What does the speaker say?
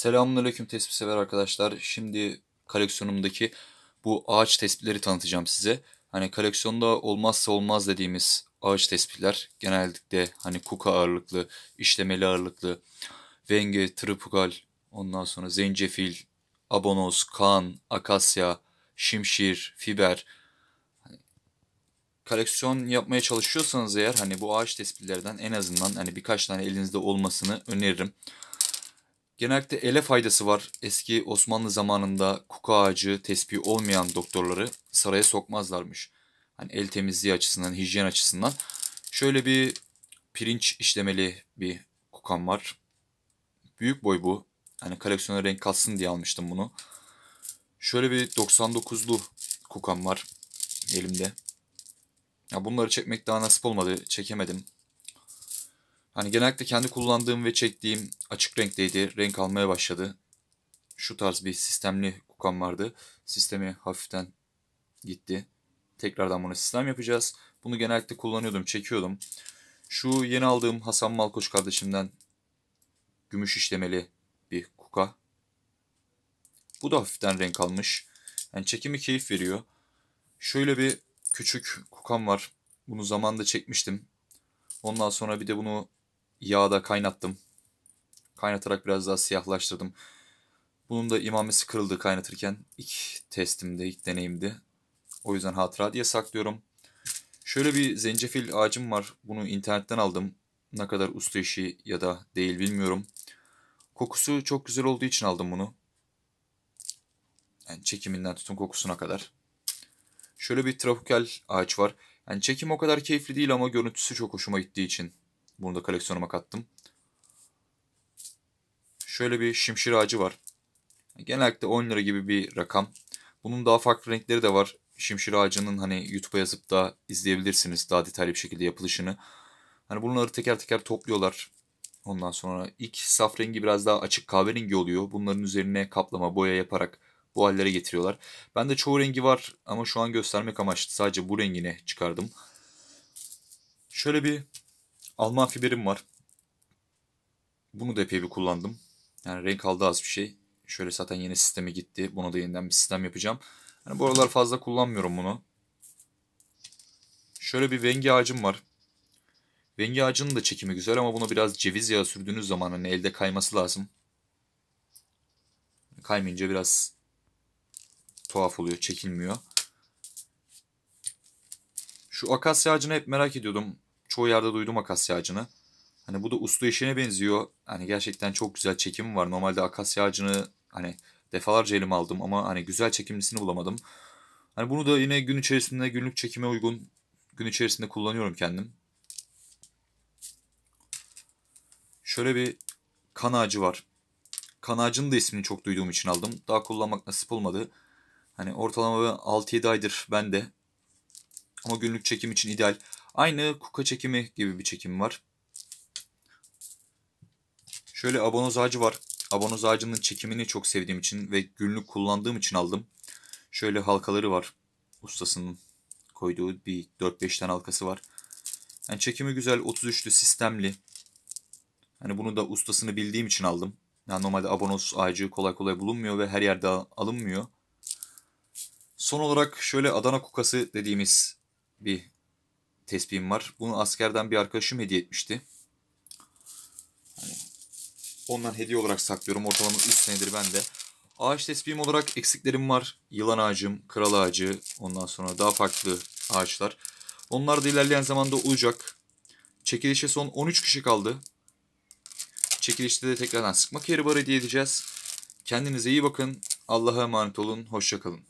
Selamünaleyküm tespit sever arkadaşlar. Şimdi koleksiyonumdaki bu ağaç tespitleri tanıtacağım size. Hani koleksiyonda olmazsa olmaz dediğimiz ağaç tespitler genellikle hani kuka ağırlıklı, işlemeli ağırlıklı, venge, tripugal, ondan sonra zencefil, abonos, kan, akasya, şimşir, fiber. Hani koleksiyon yapmaya çalışıyorsanız eğer hani bu ağaç tespitlerden en azından hani birkaç tane elinizde olmasını öneririm. Genellikle ele faydası var. Eski Osmanlı zamanında kuka ağacı tespih olmayan doktorları saraya sokmazlarmış. Hani el temizliği açısından, hijyen açısından. Şöyle bir pirinç işlemeli bir kukam var. Büyük boy bu. Hani koleksiyona renk katsın diye almıştım bunu. Şöyle bir 99'lu kukam var elimde. Ya bunları çekmek daha nasip olmadı. Çekemedim. Hani genellikle kendi kullandığım ve çektiğim açık renkteydi. Renk almaya başladı. Şu tarz bir sistemli kukan vardı. Sistemi hafiften gitti. Tekrardan buna sistem yapacağız. Bunu genellikle kullanıyordum, çekiyordum. Şu yeni aldığım Hasan Malkoç kardeşimden gümüş işlemeli bir kuka. Bu da hafiften renk almış. Yani çekimi keyif veriyor. Şöyle bir küçük kukam var. Bunu zamanda çekmiştim. Ondan sonra bir de bunu yağda kaynattım. Kaynatarak biraz daha siyahlaştırdım. Bunun da imamesi kırıldı kaynatırken. İlk testimde, ilk deneyimdi. O yüzden hatıra diye saklıyorum. Şöyle bir zencefil ağacım var. Bunu internetten aldım. Ne kadar usta işi ya da değil bilmiyorum. Kokusu çok güzel olduğu için aldım bunu. Yani çekiminden tutun kokusuna kadar. Şöyle bir tropikal ağaç var. Yani çekim o kadar keyifli değil ama görüntüsü çok hoşuma gittiği için bunu da koleksiyonuma kattım. Şöyle bir şimşir ağacı var. Genellikle 10 lira gibi bir rakam. Bunun daha farklı renkleri de var. Şimşir ağacının hani YouTube'a yazıp da izleyebilirsiniz daha detaylı bir şekilde yapılışını. Hani bunları teker teker topluyorlar. Ondan sonra ilk saf rengi biraz daha açık kahverengi oluyor. Bunların üzerine kaplama, boya yaparak bu hallere getiriyorlar. Ben de çoğu rengi var ama şu an göstermek amaçlı sadece bu rengini çıkardım. Şöyle bir Alman fiberim var. Bunu da epey bir kullandım. Yani renk aldı az bir şey. Şöyle zaten yeni sisteme gitti. Buna da yeniden bir sistem yapacağım. Yani bu aralar fazla kullanmıyorum bunu. Şöyle bir vengi ağacım var. Vengi ağacının da çekimi güzel ama buna biraz ceviz yağı sürdüğünüz zaman hani elde kayması lazım. Kaymayınca biraz tuhaf oluyor, çekilmiyor. Şu akasya ağacını hep merak ediyordum çoğu yerde duydum akasya ağacını. Hani bu da uslu işine benziyor. Hani gerçekten çok güzel çekimi var. Normalde akasya ağacını hani defalarca elim aldım ama hani güzel çekimlisini bulamadım. Hani bunu da yine gün içerisinde günlük çekime uygun gün içerisinde kullanıyorum kendim. Şöyle bir kan ağacı var. Kan ağacının da ismini çok duyduğum için aldım. Daha kullanmak nasip olmadı. Hani ortalama 6-7 aydır bende. Ama günlük çekim için ideal. Aynı kuka çekimi gibi bir çekim var. Şöyle abonoz ağacı var. Abonoz ağacının çekimini çok sevdiğim için ve günlük kullandığım için aldım. Şöyle halkaları var. Ustasının koyduğu bir 4-5 tane halkası var. Yani çekimi güzel, 33'lü, sistemli. Hani bunu da ustasını bildiğim için aldım. Yani normalde abonoz ağacı kolay kolay bulunmuyor ve her yerde alınmıyor. Son olarak şöyle Adana kukası dediğimiz bir tespihim var. Bunu askerden bir arkadaşım hediye etmişti. Hani ondan hediye olarak saklıyorum. Ortalama 3 senedir ben de Ağaç tespihim olarak eksiklerim var. Yılan ağacım, kral ağacı, ondan sonra daha farklı ağaçlar. Onlar da ilerleyen zamanda olacak. Çekilişe son 13 kişi kaldı. Çekilişte de tekrardan sıkma keri bar hediye edeceğiz. Kendinize iyi bakın. Allah'a emanet olun. Hoşçakalın.